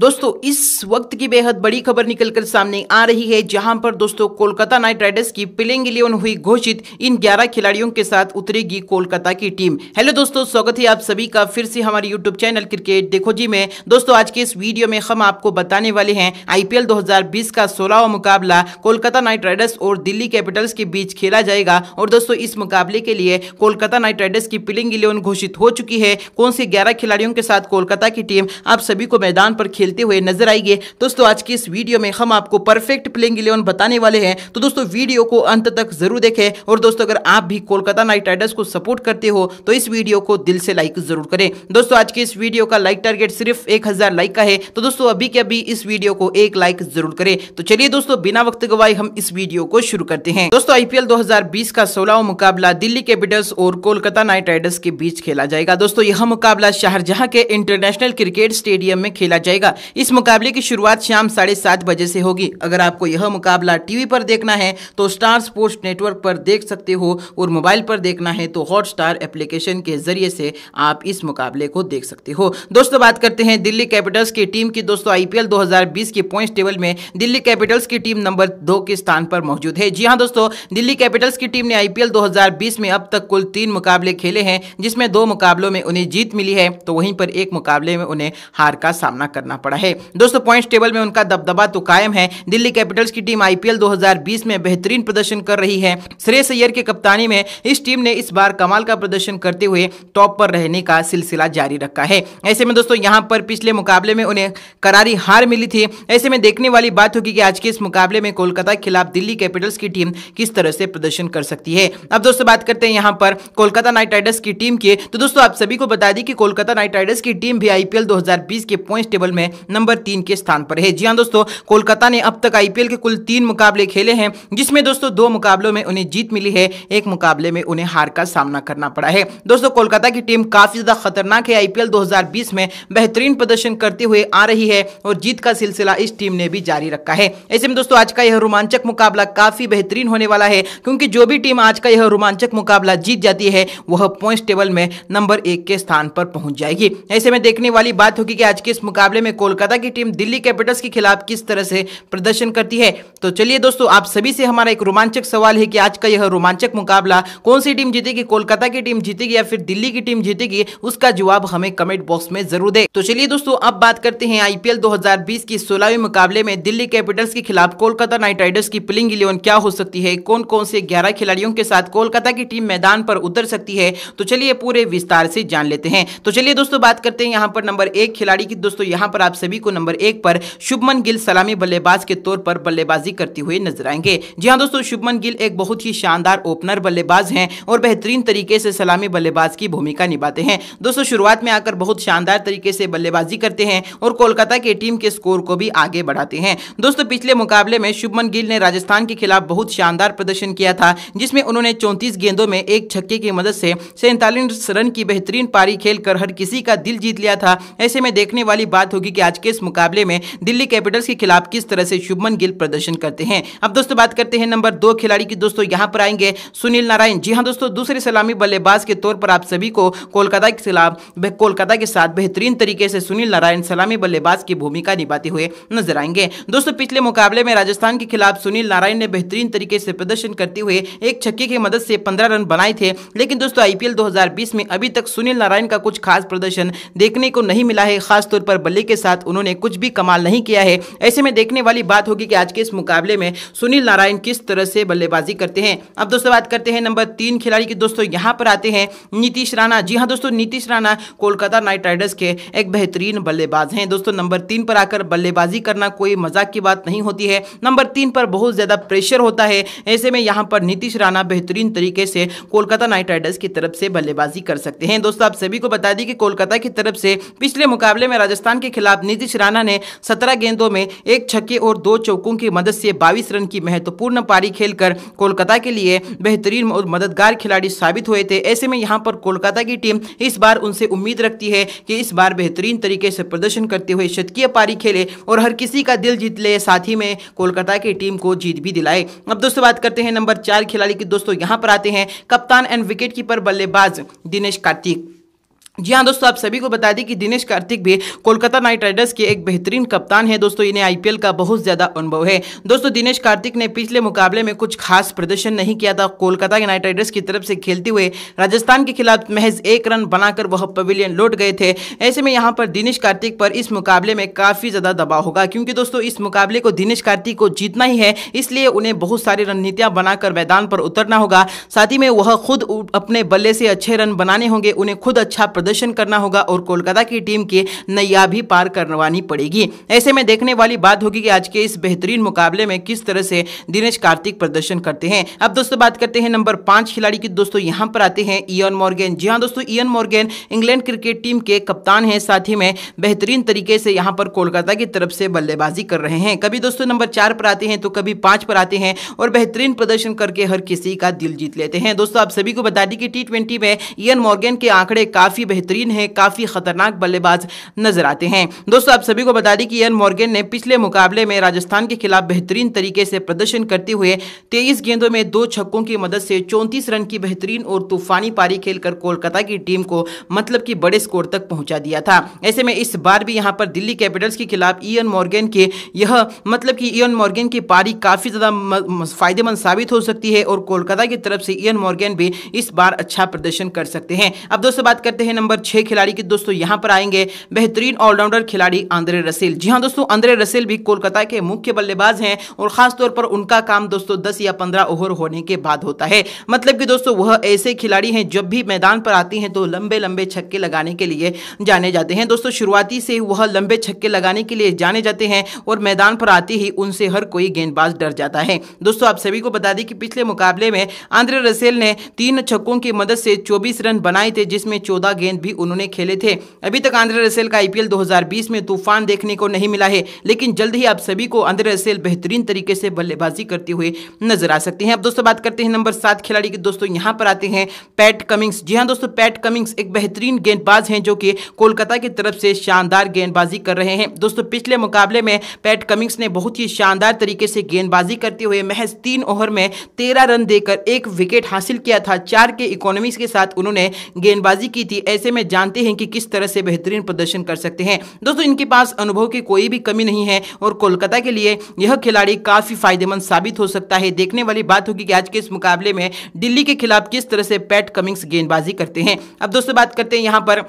दोस्तों इस वक्त की बेहद बड़ी खबर निकलकर सामने आ रही है जहां पर दोस्तों कोलकाता नाइट राइडर्स की प्लेइंग इलेवन हुई घोषित इन 11 खिलाड़ियों के साथ उतरेगी कोलकाता की टीम हेलो दोस्तों स्वागत है आप सभी का फिर से हमारे यूट्यूब चैनल क्रिकेट देखो जी में दोस्तों आज के इस वीडियो में हम आपको बताने वाले हैं आईपीएल दो का सोलहवा मुकाबला कोलकाता नाइट राइडर्स और दिल्ली कैपिटल्स के बीच खेला जाएगा और दोस्तों इस मुकाबले के लिए कोलकाता नाइट राइडर्स की प्लेइंग इलेवन घोषित हो चुकी है कौन से ग्यारह खिलाड़ियों के साथ कोलकाता की टीम आप सभी को मैदान पर खेल खेलते हुए नजर आएंगे दोस्तों आज की इस वीडियो में हम आपको परफेक्ट प्लेइंग इलेवन बताने वाले हैं तो दोस्तों वीडियो को अंत तक जरूर देखें और दोस्तों अगर आप भी कोलकाता नाइट राइडर्स को सपोर्ट करते हो तो इस वीडियो को दिल से लाइक जरूर करें दोस्तों आज की इस वीडियो का लाइक टारगेट सिर्फ एक लाइक का है तो दोस्तों अभी के अभी इस वीडियो को एक लाइक जरूर करें तो चलिए दोस्तों बिना वक्त गवाए हम इस वीडियो को शुरू करते हैं दोस्तों आईपीएल 2020 का सोलह मुकाबला दिल्ली कैपिटल्स और कोलकाता नाइट राइडर्स के बीच खेला जाएगा दोस्तों यह मुकाबला शाहजहां के इंटरनेशनल क्रिकेट स्टेडियम में खेला जाएगा इस मुकाबले की शुरुआत शाम साढ़े सात बजे से होगी अगर आपको यह मुकाबला टीवी पर देखना है तो स्टार स्पोर्ट्स नेटवर्क पर देख सकते हो और मोबाइल पर देखना है तो हॉट स्टार एप्लीकेशन के जरिए से आप इस मुकाबले को देख सकते हो दोस्तों बात करते हैं दिल्ली कैपिटल्स की टीम की दोस्तों आईपीएल दो के पॉइंट टेबल में दिल्ली कैपिटल्स की टीम नंबर दो के स्थान पर मौजूद है जी हाँ दोस्तों दिल्ली कैपिटल्स की टीम ने आईपीएल 2020 में अब तक कुल तीन मुकाबले खेले हैं जिसमें दो मुकाबलों में उन्हें जीत मिली है तो वहीं पर एक मुकाबले में उन्हें हार का सामना करना पड़ा है दोस्तों पॉइंट्स टेबल में उनका दबदबा तो कायम है दिल्ली कैपिटल्स की टीम आईपीएल 2020 में बेहतरीन प्रदर्शन कर रही है श्रेयस अय्यर की कप्तानी में इस टीम ने इस बार कमाल का प्रदर्शन करते हुए टॉप पर रहने का सिलसिला जारी रखा है ऐसे में दोस्तों यहाँ पर पिछले मुकाबले में उन्हें करारी हार मिली थी ऐसे में देखने वाली बात होगी कि आज के इस मुकाबले में कोलकाता के खिलाफ दिल्ली कैपिटल्स की टीम किस तरह से प्रदर्शन कर सकती है अब दोस्तों बात करते हैं यहाँ पर कोलकाता नाइट राइडर्स की टीम की तो दोस्तों आप सभी को बता दी कि कोलकाता नाइट राइडर्स की टीम भी आईपीएल 2020 के पॉइंट टेबल में नंबर तीन के स्थान पर है जी हाँ दोस्तों कोलकाता ने अब तक आईपीएल के कुल तीन मुकाबले खेले हैं जिसमें दोस्तों दो मुकाबलों में उन्हें जीत मिली है एक मुकाबले में उन्हें हार का सामना करना पड़ा है दोस्तों कोलकाता की टीम काफी ज्यादा खतरनाक है आईपीएल दो में बेहतरीन प्रदर्शन करते हुए आ रही है और जीत का सिलसिला इस टीम ने भी जारी रखा है ऐसे में दोस्तों आज का यह रोमांचक मुकाबला काफी बेहतरीन होने वाला है क्योंकि जो भी टीम आज का यह रोमांचक मुकाबला जीत जाती है वह पॉइंट टेबल में नंबर एक के स्थान पर पहुंच जाएगी ऐसे में देखने वाली बात होगी कि आज के इस मुकाबले में कोलकाता की टीम दिल्ली कैपिटल्स के खिलाफ किस तरह से प्रदर्शन करती है तो चलिए दोस्तों आप सभी से हमारा एक रोमांचक सवाल है कि आज का यह रोमांचक मुकाबला कौन सी टीम जीतेगी कोलकाता की टीम जीतेगी या फिर दिल्ली की टीम जीतेगी उसका जवाब हमें कमेंट बॉक्स में जरूर दे तो चलिए दोस्तों अब बात करते हैं आईपीएल दो की सोलहवीं मुकाबले में दिल्ली कैपिटल्स के खिलाफ कोलकाता नाइट राइडर्स की प्लिंग इलेवन क्या हो सकती है कौन कौन से ग्यारह खिलाड़ियों के साथ कोलकाता की टीम मैदान पर उतर सकती है तो चलिए पूरे विस्तार से जान लेते हैं तो चलिए दोस्तों बात करते हैं यहाँ पर नंबर एक खिलाड़ी की दोस्तों यहाँ पर आप सभी को नंबर एक पर शुभमन गिल सलामी बल्लेबाज के तौर पर बल्लेबाजी करते हुए नजर आएंगे जी हाँ दोस्तों शुभमन गिल एक बहुत ही शानदार ओपनर बल्लेबाज हैं और बेहतरीन तरीके से सलामी बल्लेबाज की भूमिका निभाते हैं दोस्तों शुरुआत में आकर बहुत शानदार तरीके से बल्लेबाजी करते हैं और कोलकाता के टीम के स्कोर को भी आगे बढ़ाते हैं दोस्तों पिछले मुकाबले में शुभमन गिल ने राजस्थान के खिलाफ बहुत शानदार प्रदर्शन किया था जिसमें उन्होंने चौंतीस गेंदों में एक छक्के की मदद से सैंतालीस रन की बेहतरीन पारी खेलकर हर किसी का दिल जीत लिया था ऐसे में देखने वाली बात होगी कि आज के इस मुकाबले में दिल्ली कैपिटल्स के खिलाफ किस तरह से शुभमन गिल प्रदर्शन करते हैं अब दोस्तों बात करते हैं नंबर दो खिलाड़ी की दोस्तों यहाँ पर आएंगे सुनील नारायण जी हाँ दोस्तों दूसरे सलामी बल्लेबाज के तौर पर आप सभी को कोलकाता के खिलाफ कोलकाता के साथ बेहतरीन तरीके से सुनील नारायण सलामी बल्लेबाज की भूमिका निभाते हुए नजर आएंगे दोस्तों पिछले मुकाबले में राजस्थान के खिलाफ सुनील नारायण ने बेहतरीन तरीके से प्रदर्शन करते हुए एक छक्के की मदद से पंद्रह रन बनाए थे लेकिन दोस्तों आईपीएल 2020 में अभी तक सुनील नारायण का कुछ खास प्रदर्शन देखने को नहीं मिला है खासतौर पर बल्ले के साथ साथ उन्होंने कुछ भी कमाल नहीं किया है ऐसे में देखने वाली बात होगी कि आज के इस मुकाबले में सुनील नारायण किस तरह से बल्लेबाजी करते हैं अब दोस्तों बात करते हैं नंबर तीन खिलाड़ी की दोस्तों यहाँ पर आते हैं नीतीश राणा जी हाँ दोस्तों नीतीश राणा कोलकाता नाइट राइडर्स के एक बेहतरीन बल्लेबाज हैं दोस्तों नंबर तीन पर आकर बल्लेबाजी करना कोई मजाक की बात नहीं होती है नंबर तीन पर बहुत ज़्यादा प्रेशर होता है ऐसे में यहाँ पर नीतीश राणा बेहतरीन तरीके से कोलकाता नाइट राइडर्स की तरफ से बल्लेबाजी कर सकते हैं दोस्तों आप सभी को बता दें कि कोलकाता की तरफ से पिछले मुकाबले में राजस्थान के खिलाफ बाद नीतीश राणा ने सत्रह गेंदों में एक छक्के और दो चौकों की मदद से बाईस रन की महत्वपूर्ण पारी खेलकर कोलकाता के लिए बेहतरीन और मददगार खिलाड़ी साबित हुए थे ऐसे में यहाँ पर कोलकाता की टीम इस बार उनसे उम्मीद रखती है कि इस बार बेहतरीन तरीके से प्रदर्शन करते हुए शतकीय पारी खेले और हर किसी का दिल जीत ले साथ ही में कोलकाता की टीम को जीत भी दिलाए अब दोस्तों बात करते हैं नंबर चार खिलाड़ी की दोस्तों यहाँ पर आते हैं कप्तान एंड विकेट कीपर बल्लेबाज दिनेश कार्तिक जी हाँ दोस्तों आप सभी को बता दें कि दिनेश कार्तिक भी कोलकाता नाइट राइडर्स के एक बेहतरीन कप्तान है दोस्तों इन्हें आईपीएल का बहुत ज्यादा अनुभव है दोस्तों दिनेश कार्तिक ने पिछले मुकाबले में कुछ खास प्रदर्शन नहीं किया था कोलकाता के नाइट राइडर्स की तरफ से खेलते हुए राजस्थान के खिलाफ महज एक रन बनाकर वह पवेलियन लौट गए थे ऐसे में यहाँ पर दिनेश कार्तिक पर इस मुकाबले में काफी ज्यादा दबाव होगा क्योंकि दोस्तों इस मुकाबले को दिनेश कार्तिक को जीतना ही है इसलिए उन्हें बहुत सारी रणनीतियां बनाकर मैदान पर उतरना होगा साथ ही में वह खुद अपने बल्ले से अच्छे रन बनाने होंगे उन्हें खुद अच्छा प्रदर्शन प्रदर्शन करना होगा और कोलकाता की टीम के नैया भी पार करवानी पड़ेगी ऐसे में देखने वाली बात होगी कि आज के इस बेहतरीन मुकाबले में किस तरह से दिनेश कार्तिक प्रदर्शन करते हैं अब दोस्तों बात करते हैं नंबर पांच खिलाड़ी की दोस्तों यहां पर आते हैं इयन मॉर्गेन जी हाँ दोस्तों Eoin Morgan England cricket team के कप्तान है साथ ही में बेहतरीन तरीके से यहाँ पर कोलकाता की तरफ से बल्लेबाजी कर रहे हैं कभी दोस्तों नंबर चार पर आते हैं तो कभी पांच पर आते हैं और बेहतरीन प्रदर्शन करके हर किसी का दिल जीत लेते हैं दोस्तों आप सभी को बता दें कि टी में इयन मॉर्गेन के आंकड़े काफी बेहतर बेहतरीन है काफ़ी ख़तरनाक बल्लेबाज नजर आते हैं दोस्तों आप सभी को बता दें कि यन मॉर्गन ने पिछले मुकाबले में राजस्थान के खिलाफ बेहतरीन तरीके से प्रदर्शन करते हुए तेईस गेंदों में दो छक्कों की मदद से चौंतीस रन की बेहतरीन और तूफानी पारी खेलकर कोलकाता की टीम को मतलब की बड़े स्कोर तक पहुंचा दिया था ऐसे में इस बार भी यहाँ पर दिल्ली कैपिटल्स के खिलाफ ईयन मॉर्गन के यह मतलब कि ईयन मॉर्गन की पारी काफ़ी ज़्यादा फायदेमंद साबित हो सकती है और कोलकाता की तरफ से ईयन मॉर्गन भी इस बार अच्छा प्रदर्शन कर सकते हैं अब दोस्तों बात करते हैं नंबर नंबर छह खिलाड़ी की दोस्तों यहां पर आएंगे बेहतरीन ऑलराउंडर खिलाड़ी आंद्रे रसेल जी हाँ दोस्तों आंद्रे रसेल भी कोलकाता के मुख्य बल्लेबाज हैं और खासतौर पर उनका काम दोस्तों दस या पंद्रह ओवर होने के बाद होता है मतलब कि दोस्तों वह ऐसे खिलाड़ी हैं जब भी मैदान पर आती हैं तो लंबे लंबे छक्के लगाने के लिए जाने जाते हैं दोस्तों शुरुआती से वह लंबे छक्के लगाने के लिए जाने जाते हैं और मैदान पर आती ही उनसे हर कोई गेंदबाज डर जाता है दोस्तों आप सभी को बता दें कि पिछले मुकाबले में आंद्रे रसेल ने तीन छक्कों की मदद से चौबीस रन बनाए थे जिसमें चौदह गेंद गेंद भी उन्होंने खेले थे अभी तक आंध्र रसेल का आईपीएल 2020 में तूफान देखने को नहीं मिला है लेकिन जल्द ही आप सभी को आंध्र रसेल बेहतरीन तरीके से बल्लेबाजी करते हुए नजर आ सकते हैं अब दोस्तों बात करते हैं नंबर सात खिलाड़ी की दोस्तों यहाँ पर आते हैं पैट कमिंग्स जी हाँ दोस्तों पैट कमिंग्स एक बेहतरीन गेंदबाज हैं जो कि कोलकाता की तरफ से शानदार गेंदबाजी कर रहे हैं दोस्तों पिछले मुकाबले में पैट कमिंग्स ने बहुत ही शानदार तरीके से गेंदबाजी करते हुए महज तीन ओवर में तेरह रन देकर एक विकेट हासिल किया था चार के इकोनॉमिक्स के साथ उन्होंने गेंदबाजी की थी ऐसे में जानते हैं कि किस तरह से बेहतरीन प्रदर्शन कर सकते हैं दोस्तों इनके पास अनुभव की कोई भी कमी नहीं है और कोलकाता के लिए यह खिलाड़ी काफ़ी फायदेमंद साबित हो सकता है देखने वाली बात होगी कि आज के इस मुकाबले में दिल्ली के खिलाफ किस तरह से पैट कमिंग्स गेंदबाजी करते हैं अब दोस्तों बात करते हैं यहाँ पर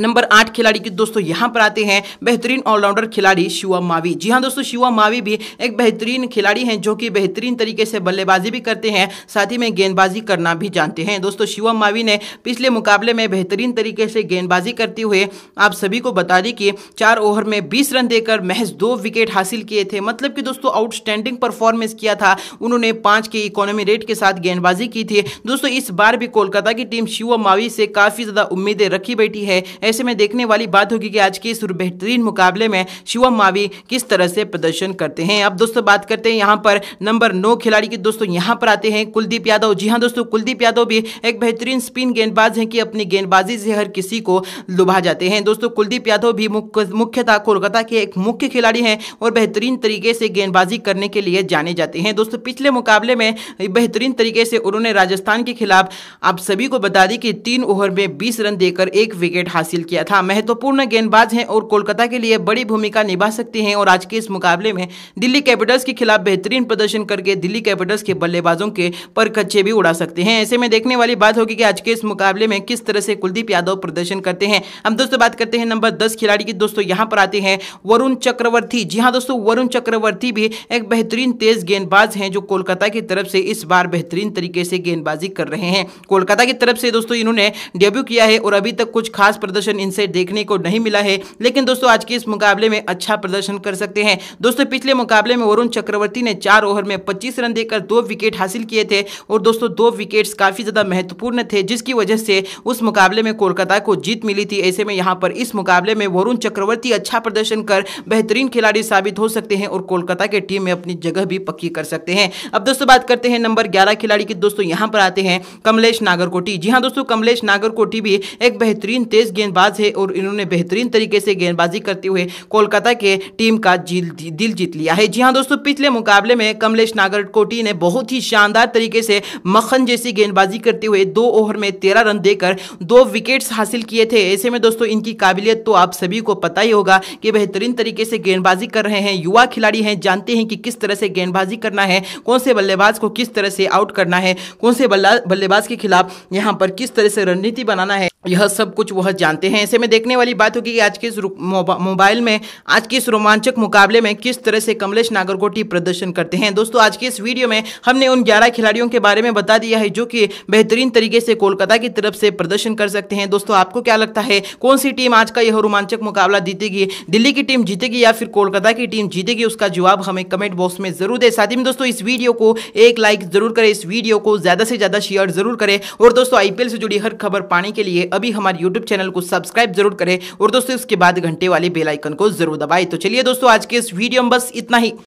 नंबर आठ खिलाड़ी की दोस्तों यहाँ पर आते हैं बेहतरीन ऑलराउंडर खिलाड़ी शिवम मावी जी हाँ दोस्तों शिवम मावी भी एक बेहतरीन खिलाड़ी हैं जो कि बेहतरीन तरीके से बल्लेबाजी भी करते हैं साथ ही में गेंदबाजी करना भी जानते हैं दोस्तों शिवम मावी ने पिछले मुकाबले में बेहतरीन तरीके से गेंदबाजी करते हुए आप सभी को बता दें कि चार ओवर में बीस रन देकर महज दो विकेट हासिल किए थे मतलब कि दोस्तों आउटस्टैंडिंग परफॉर्मेंस किया था उन्होंने पाँच के इकोनॉमी रेट के साथ गेंदबाजी की थी दोस्तों इस बार भी कोलकाता की टीम शिवम मावी से काफ़ी ज़्यादा उम्मीदें रखी बैठी है ऐसे में देखने वाली बात होगी कि आज के इस बेहतरीन मुकाबले में शिवम मावी किस तरह से प्रदर्शन करते हैं अब दोस्तों बात करते हैं यहाँ पर नंबर नौ खिलाड़ी की दोस्तों यहाँ पर आते हैं कुलदीप यादव जी हाँ दोस्तों कुलदीप यादव भी एक बेहतरीन स्पिन गेंदबाज हैं कि अपनी गेंदबाजी से हर किसी को लुभा जाते हैं दोस्तों कुलदीप यादव भी मुख्यतः कोलकाता के एक मुख्य खिलाड़ी हैं और बेहतरीन तरीके से गेंदबाजी करने के लिए जाने जाते हैं दोस्तों पिछले मुकाबले में बेहतरीन तरीके से उन्होंने राजस्थान के खिलाफ आप सभी को बता दी कि तीन ओवर में बीस रन देकर एक विकेट हासिल हासिल किया था महत्वपूर्ण गेंदबाज हैं और कोलकाता के लिए बड़ी भूमिका निभा सकती हैं और आज के इस मुकाबले में दिल्ली कैपिटल्स के खिलाफ बेहतरीन प्रदर्शन करके दिल्ली कैपिटल्स के बल्लेबाजों के पर कच्चे भी उड़ा सकते हैं ऐसे में देखने वाली बात होगी कि आज के इस मुकाबले में किस तरह से कुलदीप यादव प्रदर्शन करते हैं हम दोस्तों बात करते हैं नंबर दस खिलाड़ी की दोस्तों यहाँ पर आते हैं वरुण चक्रवर्ती जी हाँ दोस्तों वरुण चक्रवर्ती भी एक बेहतरीन तेज गेंदबाज हैं जो कोलकाता की तरफ से इस बार बेहतरीन तरीके से गेंदबाजी कर रहे हैं कोलकाता की तरफ से दोस्तों इन्होंने डेब्यू किया है और अभी तक कुछ खास प्रदर्शन प्रदर्शन इनसे देखने को नहीं मिला है लेकिन दोस्तों आज के इस मुकाबले में अच्छा प्रदर्शन कर सकते हैं दोस्तों पिछले मुकाबले में वरुण चक्रवर्ती ने चार ओवर में पच्चीस रन देकर दो विकेट हासिल किए थे और दोस्तों दो विकेट काफी ज्यादा महत्वपूर्ण थे जिसकी वजह से उस मुकाबले में कोलकाता को जीत मिली थी ऐसे में यहाँ पर इस मुकाबले में वरुण चक्रवर्ती अच्छा प्रदर्शन कर बेहतरीन खिलाड़ी साबित हो सकते हैं और कोलकाता के टीम में अपनी जगह भी पक्की कर सकते हैं अब दोस्तों बात करते हैं नंबर ग्यारह खिलाड़ी की दोस्तों यहाँ पर आते हैं कमलेश नागरकोटी जी हाँ दोस्तों कमलेश नागरकोटी भी एक बेहतरीन तेज गेंद गेंदबाज है और इन्होंने बेहतरीन तरीके से गेंदबाजी करते हुए कोलकाता के टीम का दिल जीत लिया है जी हाँ दोस्तों पिछले मुकाबले में कमलेश नागरकोटी ने बहुत ही शानदार तरीके से मखन जैसी गेंदबाजी करते हुए दो ओवर में तेरह रन देकर दो विकेट्स हासिल किए थे ऐसे में दोस्तों इनकी काबिलियत तो आप सभी को पता ही होगा कि बेहतरीन तरीके से गेंदबाजी कर रहे हैं युवा खिलाड़ी हैं जानते हैं कि किस तरह से गेंदबाजी करना है कौन से बल्लेबाज को किस तरह से आउट करना है कौन से बल्लेबाज के खिलाफ यहाँ पर किस तरह से रणनीति बनाना है यह सब कुछ वह जानते हैं ऐसे में देखने वाली बात होगी कि आज के इस मोबाइल में आज के इस रोमांचक मुकाबले में किस तरह से कमलेश नागरकोटी प्रदर्शन करते हैं दोस्तों आज के इस वीडियो में हमने उन 11 खिलाड़ियों के बारे में बता दिया है जो कि बेहतरीन तरीके से कोलकाता की तरफ से प्रदर्शन कर सकते हैं दोस्तों आपको क्या लगता है कौन सी टीम आज का यह रोमांचक मुकाबला जीतेगी दिल्ली की टीम जीतेगी या फिर कोलकाता की टीम जीतेगी उसका जवाब हमें कमेंट बॉक्स में जरूर दे साथ ही में दोस्तों इस वीडियो को एक लाइक जरूर करें इस वीडियो को ज्यादा से ज्यादा शेयर जरूर करें और दोस्तों आईपीएल से जुड़ी हर खबर पाने के लिए अभी हमारे यूट्यूब चैनल को सब्सक्राइब जरूर करें और दोस्तों इसके बाद घंटे वाले बेलाइकन को जरूर दबाए तो चलिए दोस्तों आज के इस वीडियो में बस इतना ही